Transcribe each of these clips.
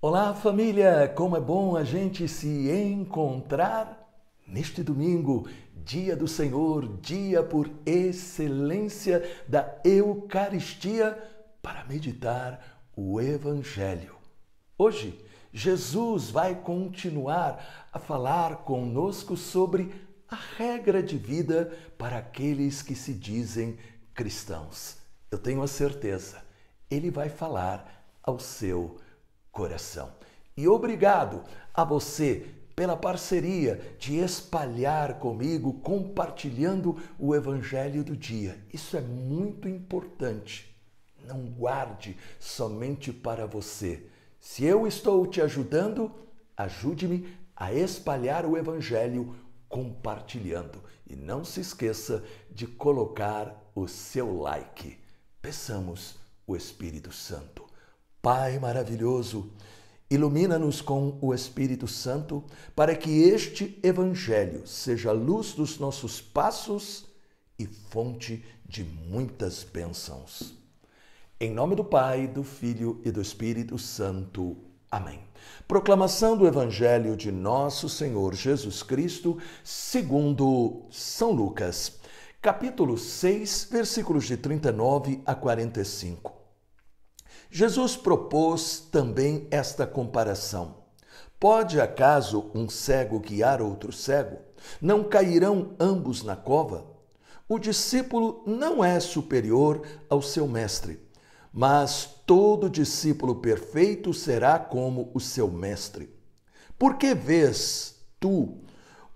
Olá, família! Como é bom a gente se encontrar neste domingo, dia do Senhor, dia por excelência da Eucaristia, para meditar o Evangelho. Hoje, Jesus vai continuar a falar conosco sobre a regra de vida para aqueles que se dizem cristãos. Eu tenho a certeza, ele vai falar ao seu coração. E obrigado a você pela parceria de espalhar comigo, compartilhando o Evangelho do dia. Isso é muito importante. Não guarde somente para você. Se eu estou te ajudando, ajude-me a espalhar o Evangelho compartilhando. E não se esqueça de colocar o seu like. Peçamos o Espírito Santo. Pai maravilhoso, ilumina-nos com o Espírito Santo para que este Evangelho seja a luz dos nossos passos e fonte de muitas bênçãos. Em nome do Pai, do Filho e do Espírito Santo. Amém. Proclamação do Evangelho de Nosso Senhor Jesus Cristo, segundo São Lucas, capítulo 6, versículos de 39 a 45. Jesus propôs também esta comparação. Pode acaso um cego guiar outro cego? Não cairão ambos na cova? O discípulo não é superior ao seu mestre, mas todo discípulo perfeito será como o seu mestre. Por que vês tu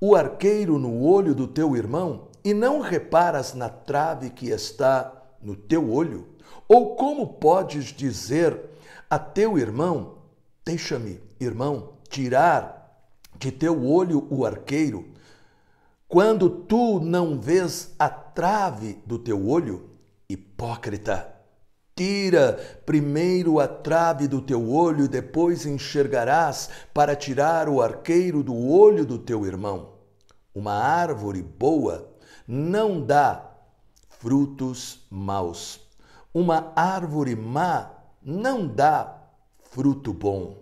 o arqueiro no olho do teu irmão e não reparas na trave que está no teu olho? Ou como podes dizer a teu irmão: Deixa-me, irmão, tirar de teu olho o arqueiro, quando tu não vês a trave do teu olho? Hipócrita! Tira primeiro a trave do teu olho, e depois enxergarás para tirar o arqueiro do olho do teu irmão. Uma árvore boa não dá frutos maus uma árvore má não dá fruto bom,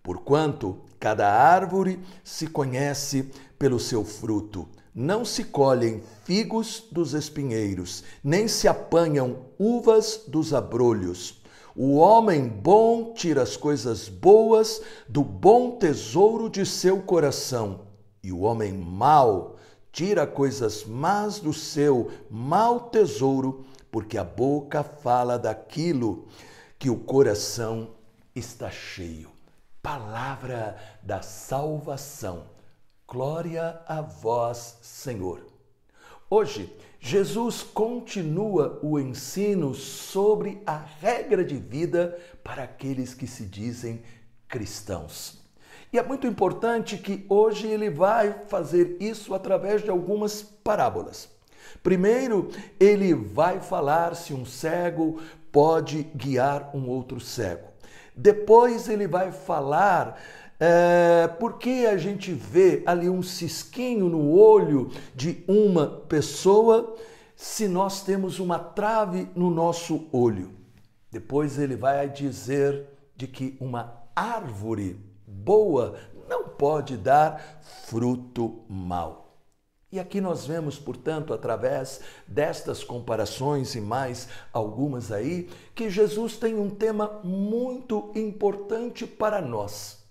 porquanto cada árvore se conhece pelo seu fruto. Não se colhem figos dos espinheiros, nem se apanham uvas dos abrolhos. O homem bom tira as coisas boas do bom tesouro de seu coração, e o homem mau tira coisas más do seu mau tesouro porque a boca fala daquilo que o coração está cheio. Palavra da salvação. Glória a vós, Senhor. Hoje, Jesus continua o ensino sobre a regra de vida para aqueles que se dizem cristãos. E é muito importante que hoje ele vai fazer isso através de algumas parábolas. Primeiro, ele vai falar se um cego pode guiar um outro cego. Depois, ele vai falar. É, que a gente vê ali um cisquinho no olho de uma pessoa se nós temos uma trave no nosso olho? Depois ele vai dizer de que uma árvore boa não pode dar fruto mau. E aqui nós vemos, portanto, através destas comparações e mais algumas aí, que Jesus tem um tema muito importante para nós.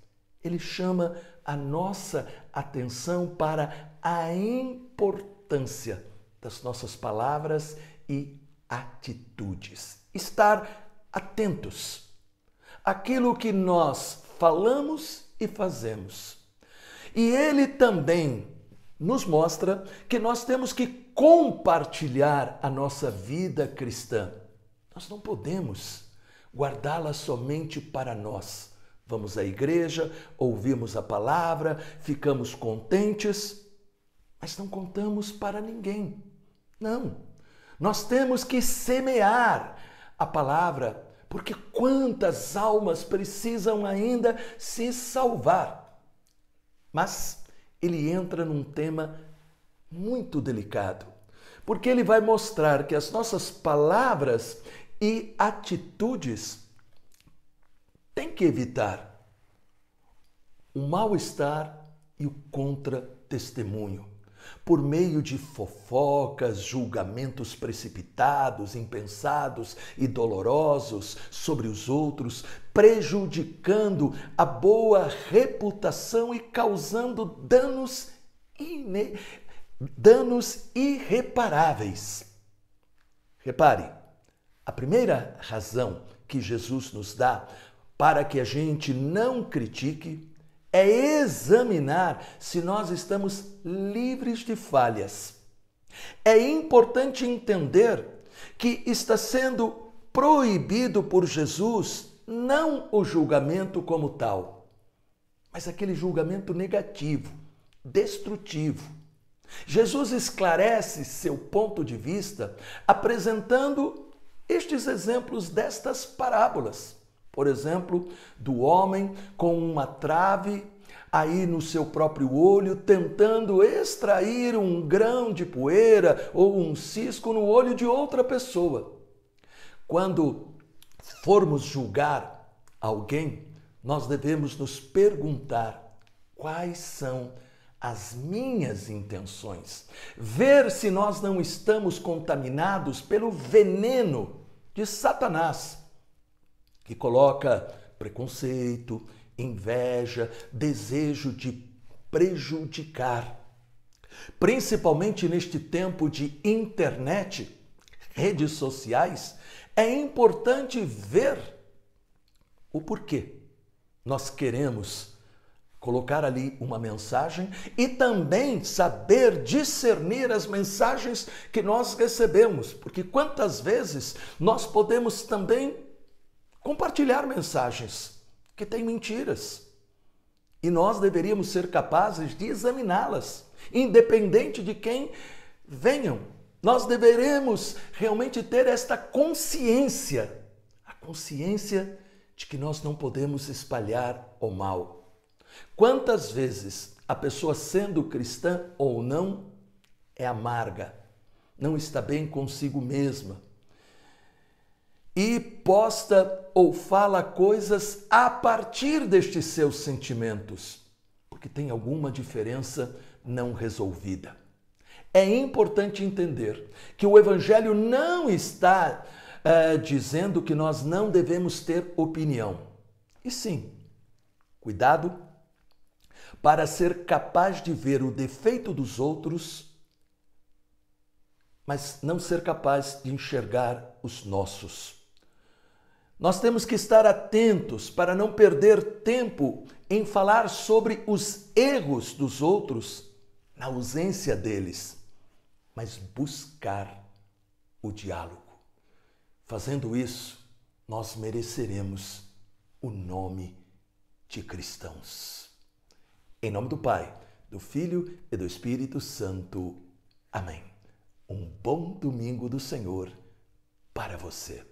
Ele chama a nossa atenção para a importância das nossas palavras e atitudes. Estar atentos àquilo que nós falamos e fazemos. E ele também nos mostra que nós temos que compartilhar a nossa vida cristã. Nós não podemos guardá-la somente para nós. Vamos à igreja, ouvimos a palavra, ficamos contentes, mas não contamos para ninguém. Não. Nós temos que semear a palavra, porque quantas almas precisam ainda se salvar. Mas ele entra num tema muito delicado, porque ele vai mostrar que as nossas palavras e atitudes têm que evitar o mal-estar e o contra-testemunho por meio de fofocas, julgamentos precipitados, impensados e dolorosos sobre os outros, prejudicando a boa reputação e causando danos, ine... danos irreparáveis. Repare, a primeira razão que Jesus nos dá para que a gente não critique é examinar se nós estamos livres de falhas. É importante entender que está sendo proibido por Jesus não o julgamento como tal, mas aquele julgamento negativo, destrutivo. Jesus esclarece seu ponto de vista apresentando estes exemplos destas parábolas. Por exemplo, do homem com uma trave aí no seu próprio olho, tentando extrair um grão de poeira ou um cisco no olho de outra pessoa. Quando formos julgar alguém, nós devemos nos perguntar quais são as minhas intenções, ver se nós não estamos contaminados pelo veneno de Satanás que coloca preconceito, inveja, desejo de prejudicar. Principalmente neste tempo de internet, redes sociais, é importante ver o porquê nós queremos colocar ali uma mensagem e também saber discernir as mensagens que nós recebemos, porque quantas vezes nós podemos também compartilhar mensagens que têm mentiras. E nós deveríamos ser capazes de examiná-las, independente de quem venham. Nós deveremos realmente ter esta consciência, a consciência de que nós não podemos espalhar o mal. Quantas vezes a pessoa, sendo cristã ou não, é amarga, não está bem consigo mesma, e posta ou fala coisas a partir destes seus sentimentos, porque tem alguma diferença não resolvida. É importante entender que o Evangelho não está uh, dizendo que nós não devemos ter opinião. E sim, cuidado para ser capaz de ver o defeito dos outros, mas não ser capaz de enxergar os nossos. Nós temos que estar atentos para não perder tempo em falar sobre os erros dos outros na ausência deles, mas buscar o diálogo. Fazendo isso, nós mereceremos o nome de cristãos. Em nome do Pai, do Filho e do Espírito Santo. Amém. Um bom domingo do Senhor para você.